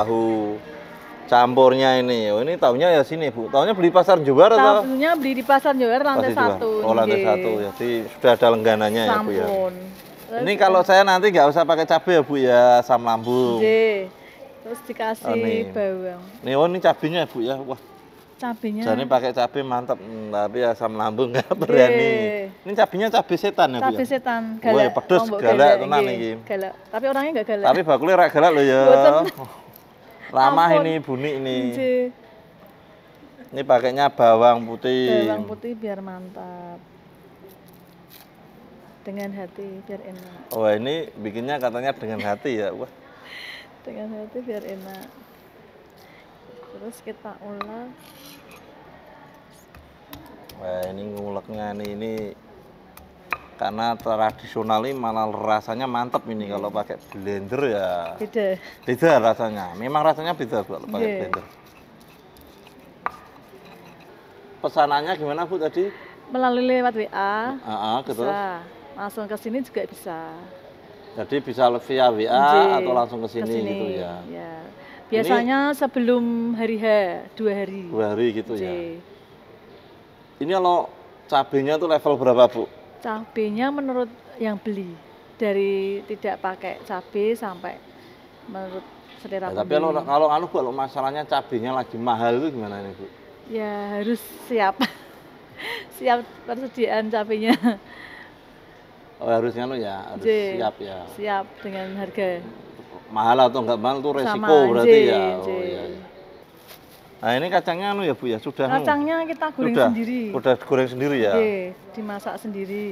tahu campurnya ini. Oh, ini tahunya ya sini, Bu. Tahunya beli pasar Jember atau? Tahunya beli di pasar Jember lantai satu. Oh, lantai iya. satu. Jadi sudah ada lengganannya ya, Bu ya. Terus ini kalau saya nanti nggak usah pakai cabai ya, Bu ya, asam lambung. Nggih. Terus dikasih oh, nih. bawang. Nih, oh ini cabenya, ya, Bu ya. Wah. Cabenya. Jadi pakai cabai mantap, hmm, tapi asam lambung nggak berani. Ini cabenya cabai setan ya, Bu. Ya? Cabai setan, galak. Wah, pedes, galak, tenang iki. Galak. Tapi orangnya nggak galak. Tapi bakulnya rak galak loh ya. Ramah ini bunyi ini. Ini pakainya bawang putih. Bawang putih biar mantap. Dengan hati biar enak. oh ini bikinnya katanya dengan hati ya. Wah. Dengan hati biar enak. Terus kita ulang Wah, ini nguleknya nih ini karena tradisional ini malah rasanya mantep ini hmm. kalau pakai blender ya beda beda rasanya memang rasanya beda kalau pakai iya. blender pesanannya gimana bu tadi melalui lewat WA -a, gitu bisa. langsung ke sini juga bisa jadi bisa via WA Jee. Iya, atau langsung ke sini gitu ya, ya. biasanya ini, sebelum hari H dua hari dua hari gitu Jee. ya iya. ini kalau cabenya tuh level berapa bu cabenya menurut yang beli dari tidak pakai cabe sampai menurut selera ya, tapi kalau kalau anu kalau masalahnya cabenya lagi mahal itu gimana ini bu ya harus siap siap persediaan cabenya Oh, harusnya anu lo ya, harus Jee. siap ya. Siap dengan harga. Mahal atau enggak mahal itu resiko Sama, berarti Jee. ya. Oh, Jee. Iya, iya. Nah ini kacangnya anu ya Bu ya sudah. Anu. Kacangnya kita goreng sudah, sendiri. Sudah goreng sendiri ya. Oke, dimasak sendiri.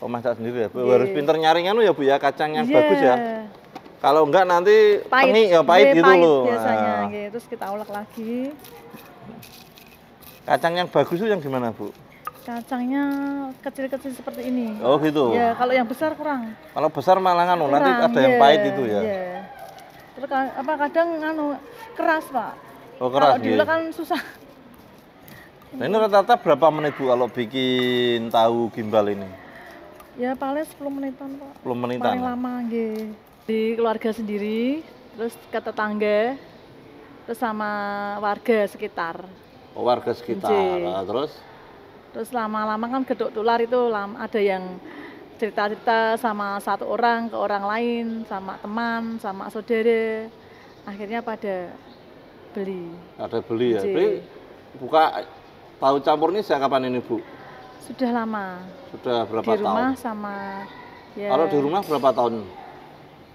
Oh masak sendiri ya Bu. Iya. Harus pinter nyaring anu ya Bu ya kacang yang Ye. Iya. bagus ya. Kalau enggak nanti pahit. ya iya, pahit Ye, gitu pahit loh. Biasanya, nah. terus kita ulek lagi. Kacang yang bagus itu yang gimana Bu? Kacangnya kecil-kecil seperti ini. Oh gitu. Ya kalau yang besar kurang. Kalau besar malah anu nanti ada yang pahit itu ya. Iya. Terus apa kadang anu keras Pak. Oh keras Kalau dulu kan susah. Nah, ini rata-rata berapa menit Bu kalau bikin tahu gimbal ini? Ya paling 10 menitan Pak. 10 menitan. Paling lama nggih. Di keluarga sendiri, terus ke tetangga, terus sama warga sekitar. Oh, warga sekitar. Nah, terus Terus lama-lama kan gedok tular itu ada yang cerita-cerita sama satu orang ke orang lain, sama teman, sama saudara. Akhirnya pada Beli. Ada beli ya. Iya. Beli buka tahu campur ini sejak kapan ini, Bu? Sudah lama. Sudah berapa tahun? Di rumah tahun? sama ya Kalau di rumah berapa tahun?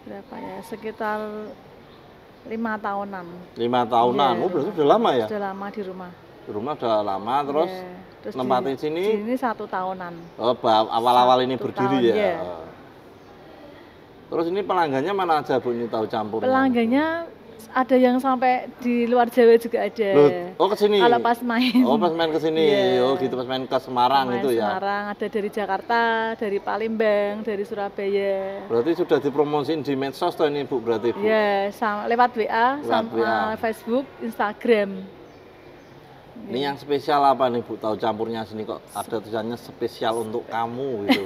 Berapa ya? Sekitar lima tahunan. Lima tahunan. Ya, oh, berarti sudah lama ya? Sudah lama di rumah. Di rumah sudah lama terus ya. Terus nempatin di, sini? Di sini satu tahunan. Oh, awal-awal ini berdiri tahun, ya. ya. Terus ini pelanggannya mana aja Bu ini tahu campur? Pelanggannya ada yang sampai di luar Jawa juga ada. Loh, oh ke sini. Kalau pas main. Oh pas main ke sini. Yeah. Oh gitu pas main ke Semarang main gitu Semarang, ya. Semarang ada dari Jakarta, dari Palembang, dari Surabaya. Berarti sudah dipromosin di medsos tuh ini Bu berarti Bu. Iya, yeah, lewat WA lewat sama WA. Facebook, Instagram. Ini yang spesial apa nih Bu? Tahu campurnya sini kok ada tulisannya spesial untuk kamu gitu.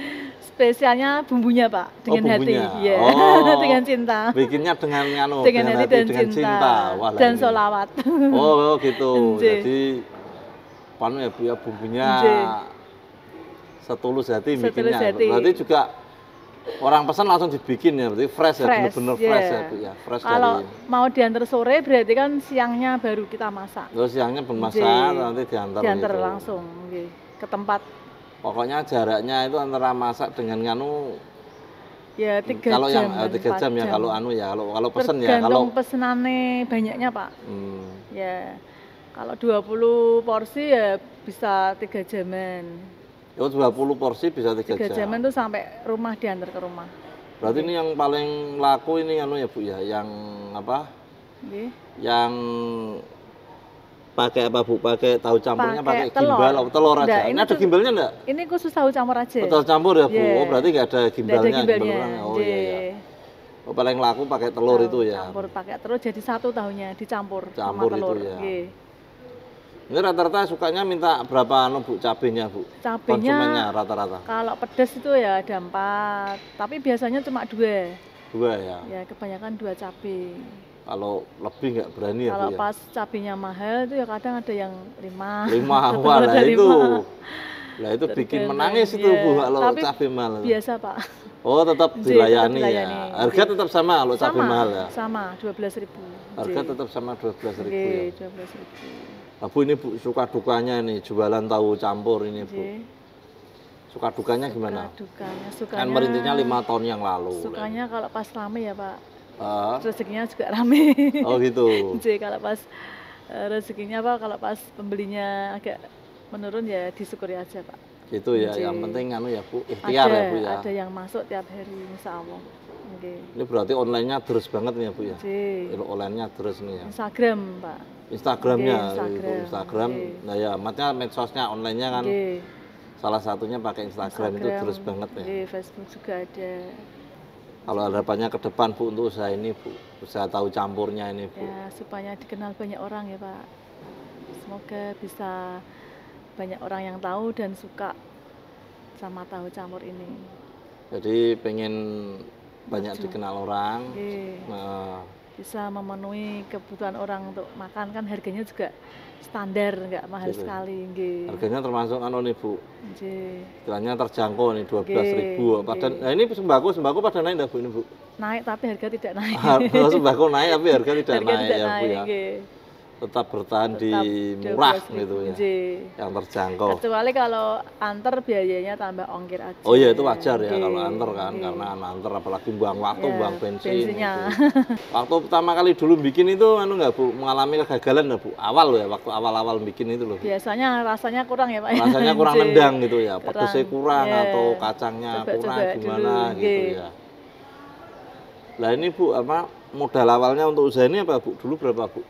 Spesialnya bumbunya Pak, oh, dengan iya. oh, bumbunya. hati, yeah. oh, dengan cinta. Bikinnya dengan anu, dengan, dengan hati, dan dengan cinta, cinta. Wah, dan ini. solawat. Oh, oh, oh gitu, jadi panu ya, Bu ya bumbunya Nje. setulus hati setulus bikinnya. Hati. Berarti juga orang pesan langsung dibikin ya berarti fresh, ya, fresh ya benar-benar yeah. fresh ya, ya fresh kalau dari... mau diantar sore berarti kan siangnya baru kita masak terus oh, siangnya masak Jadi, nanti diantar diantar gitu. langsung okay. ke tempat pokoknya jaraknya itu antara masak dengan nganu ya hmm, tiga kalau jam yang eh, tiga jam, jam ya kalau anu ya kalau kalau pesen ya, Tergantung ya kalau pesenane banyaknya pak hmm. ya kalau 20 porsi ya bisa tiga jaman itu 20 porsi bisa 3, 3 jam. 3 tuh sampai rumah diantar ke rumah. Berarti ini yang paling laku ini anu ya Bu ya, yang apa? Okay. Yang pakai apa Bu? Pakai tahu campurnya pakai, gimbal atau telur aja. ini, ada gimbalnya enggak? Ini khusus tahu campur aja. tahu campur ya Bu. Yeah. Oh, berarti enggak ada gimbalnya. ada gimbalnya. gimbalnya. Oh iya yeah. iya. iya. Oh, paling laku pakai telur itu ya. Campur pakai telur jadi satu tahunya dicampur campur sama telur. Itu ya. okay. Ini rata-rata sukanya minta berapa anu Bu cabenya, Bu? Cabenya rata-rata. Kalau pedas itu ya ada empat, tapi biasanya cuma dua. Dua ya. Ya, kebanyakan dua cabai. Kalau lebih nggak berani ya, Kalau ya? pas cabenya mahal itu ya kadang ada yang lima. Lima, wah lah itu. Lah itu bikin menangis itu itu iya. Bu kalau Tapi cabai mahal. Biasa, Pak. Oh, tetap iya, dilayani, ya. Harga tetap sama kalau cabai mahal ya. Sama, Dua belas ribu. Harga tetap sama ribu ya? dua ya. ribu. Bu ini Bu suka dukanya ini jualan tahu campur ini Bu. Suka dukanya gimana? dukanya, sukanya. Kan merintisnya lima tahun yang lalu. Kan. Sukanya kan. kalau pas rame ya Pak. Uh. Rezekinya juga rame. Oh gitu. Jadi kalau pas eh, rezekinya Pak, kalau pas pembelinya agak menurun ya disyukuri aja Pak. Gitu ya, Jadi, yang penting anu ya Bu, ikhtiar ada, ya Bu ya. Ada yang masuk tiap hari, insya Allah. Okay. Ini berarti onlinenya terus banget nih ya Bu ya? Jadi, online terus nih ya? Instagram Pak. Instagramnya, okay, Instagram, Instagram okay. nah ya maksudnya medsosnya onlinenya kan okay. salah satunya pakai Instagram, Instagram itu terus banget ya. Okay, Facebook juga ada. Kalau harapannya ke depan Bu untuk usaha ini Bu, usaha tahu campurnya ini Bu. Ya, supaya dikenal banyak orang ya Pak. Semoga bisa banyak orang yang tahu dan suka sama tahu campur ini. Jadi pengen banyak dikenal orang. Okay. Nah, bisa memenuhi kebutuhan orang untuk makan kan harganya juga standar nggak mahal Jadi, sekali nge. harganya termasuk anu nih bu Jadi, istilahnya terjangkau nih dua belas ribu padahal nah ini sembako sembako pada naik nggak bu ini bu naik tapi harga tidak naik sembako naik tapi harga tidak harga naik tidak ya naik, bu ya nge tetap bertahan tetap di murah gitu ya. Yang terjangkau. Kecuali kalau antar biayanya tambah ongkir aja. Oh iya itu wajar ya kalau antar kan karena antar apalagi buang waktu, ya, buang bensin. Gitu. waktu pertama kali dulu bikin itu anu nggak Bu mengalami kegagalan nggak Bu? Awal loh ya waktu awal-awal bikin itu loh. Biasanya rasanya kurang ya Pak. Ya? Rasanya kurang J. nendang gitu ya. Pedesnya kurang ya. atau kacangnya coba, kurang coba gimana dulu. gitu ya. Nah ini Bu apa modal awalnya untuk usaha ini apa Bu? Dulu berapa Bu?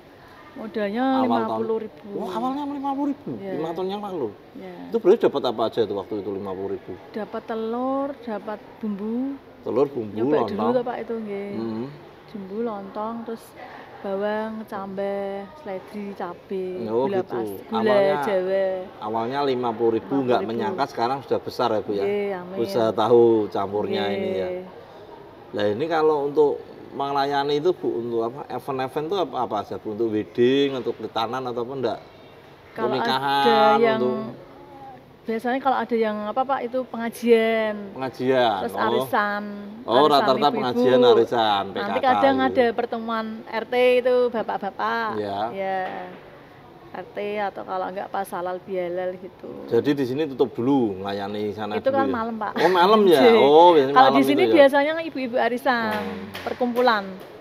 Modalnya awal 50 ribu. oh, awalnya 50 ribu, yeah. 5 tahun yang lalu. Yeah. Itu berarti dapat apa aja itu waktu itu 50 ribu? Dapat telur, dapat bumbu. Telur, bumbu, Nyoba lontong. dulu tuh Pak itu, nggih. Mm -hmm. Bumbu, lontong, terus bawang, cabai, seledri, cabai, oh, gula, gitu. pas, gula awalnya, jawa. Awalnya lima puluh ribu, nggak menyangka sekarang sudah besar ya Bu ya. Usaha tahu campurnya yeah. ini ya. Nah ini kalau untuk melayani itu Bu untuk apa? Event-event itu apa, apa aja Bu? Untuk wedding, untuk ketanan ataupun enggak? Kalau Pernikahan, ada yang untuk... biasanya kalau ada yang apa Pak itu pengajian. Pengajian. Terus oh. arisan. Oh, rata-rata pengajian arisan. PKK Nanti kadang gitu. ada pertemuan RT itu bapak-bapak. Ya. ya. RT atau kalau enggak pas halal bialal gitu. Jadi di sini tutup dulu melayani sana Itu kan ya? malam, Pak. Oh, malam ya. Oh, Kalau di sini ya? biasanya ya? ibu-ibu arisan, hmm. perkumpulan.